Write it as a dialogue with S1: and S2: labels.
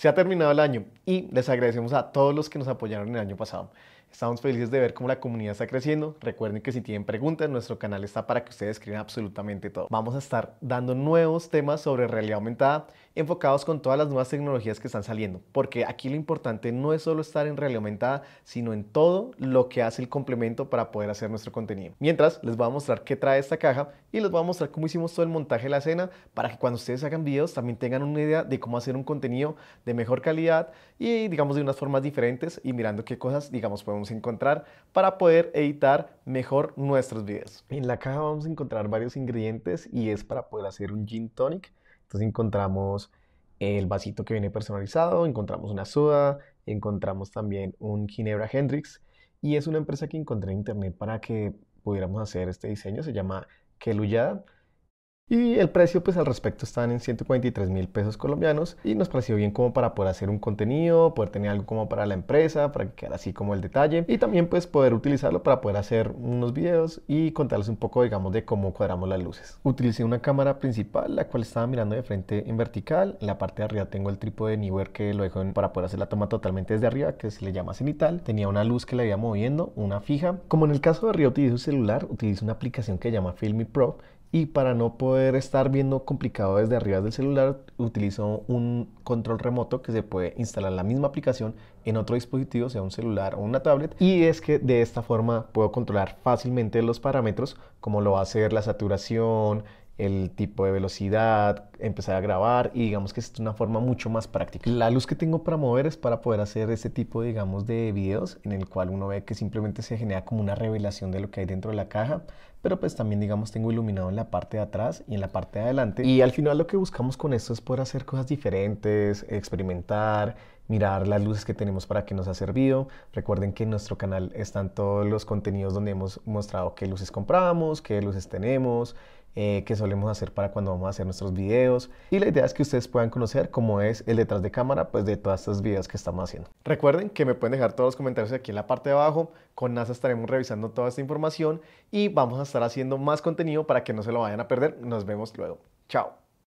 S1: Se ha terminado el año y les agradecemos a todos los que nos apoyaron el año pasado. Estamos felices de ver cómo la comunidad está creciendo. Recuerden que si tienen preguntas, nuestro canal está para que ustedes escriban absolutamente todo. Vamos a estar dando nuevos temas sobre realidad aumentada, enfocados con todas las nuevas tecnologías que están saliendo, porque aquí lo importante no es solo estar en realidad aumentada, sino en todo lo que hace el complemento para poder hacer nuestro contenido. Mientras, les voy a mostrar qué trae esta caja y les voy a mostrar cómo hicimos todo el montaje de la escena para que cuando ustedes hagan videos también tengan una idea de cómo hacer un contenido de mejor calidad y digamos de unas formas diferentes y mirando qué cosas, digamos, podemos encontrar para poder editar mejor nuestros vídeos En la caja vamos a encontrar varios ingredientes y es para poder hacer un gin tonic. Entonces encontramos el vasito que viene personalizado, encontramos una soda, encontramos también un Ginebra Hendrix y es una empresa que encontré en internet para que pudiéramos hacer este diseño, se llama Keluyada. Y el precio, pues al respecto, están en 143 mil pesos colombianos y nos pareció bien como para poder hacer un contenido, poder tener algo como para la empresa, para que quedara así como el detalle y también pues poder utilizarlo para poder hacer unos videos y contarles un poco, digamos, de cómo cuadramos las luces. Utilicé una cámara principal, la cual estaba mirando de frente en vertical. En la parte de arriba tengo el trípode Newer que lo dejo para poder hacer la toma totalmente desde arriba, que se le llama cenital. Tenía una luz que la iba moviendo, una fija. Como en el caso de arriba utilizo un celular, utilizo una aplicación que se llama Filmy Pro y para no poder estar viendo complicado desde arriba del celular, utilizo un control remoto que se puede instalar la misma aplicación en otro dispositivo, sea un celular o una tablet. Y es que de esta forma puedo controlar fácilmente los parámetros, como lo va a ser la saturación, el tipo de velocidad, empezar a grabar y digamos que es una forma mucho más práctica. La luz que tengo para mover es para poder hacer ese tipo, digamos, de videos en el cual uno ve que simplemente se genera como una revelación de lo que hay dentro de la caja, pero pues también, digamos, tengo iluminado en la parte de atrás y en la parte de adelante. Y al final lo que buscamos con esto es poder hacer cosas diferentes, experimentar, mirar las luces que tenemos para que nos ha servido. Recuerden que en nuestro canal están todos los contenidos donde hemos mostrado qué luces compramos, qué luces tenemos, eh, que solemos hacer para cuando vamos a hacer nuestros videos. Y la idea es que ustedes puedan conocer cómo es el detrás de cámara pues, de todas estas videos que estamos haciendo. Recuerden que me pueden dejar todos los comentarios aquí en la parte de abajo. Con NASA estaremos revisando toda esta información y vamos a estar haciendo más contenido para que no se lo vayan a perder. Nos vemos luego. Chao.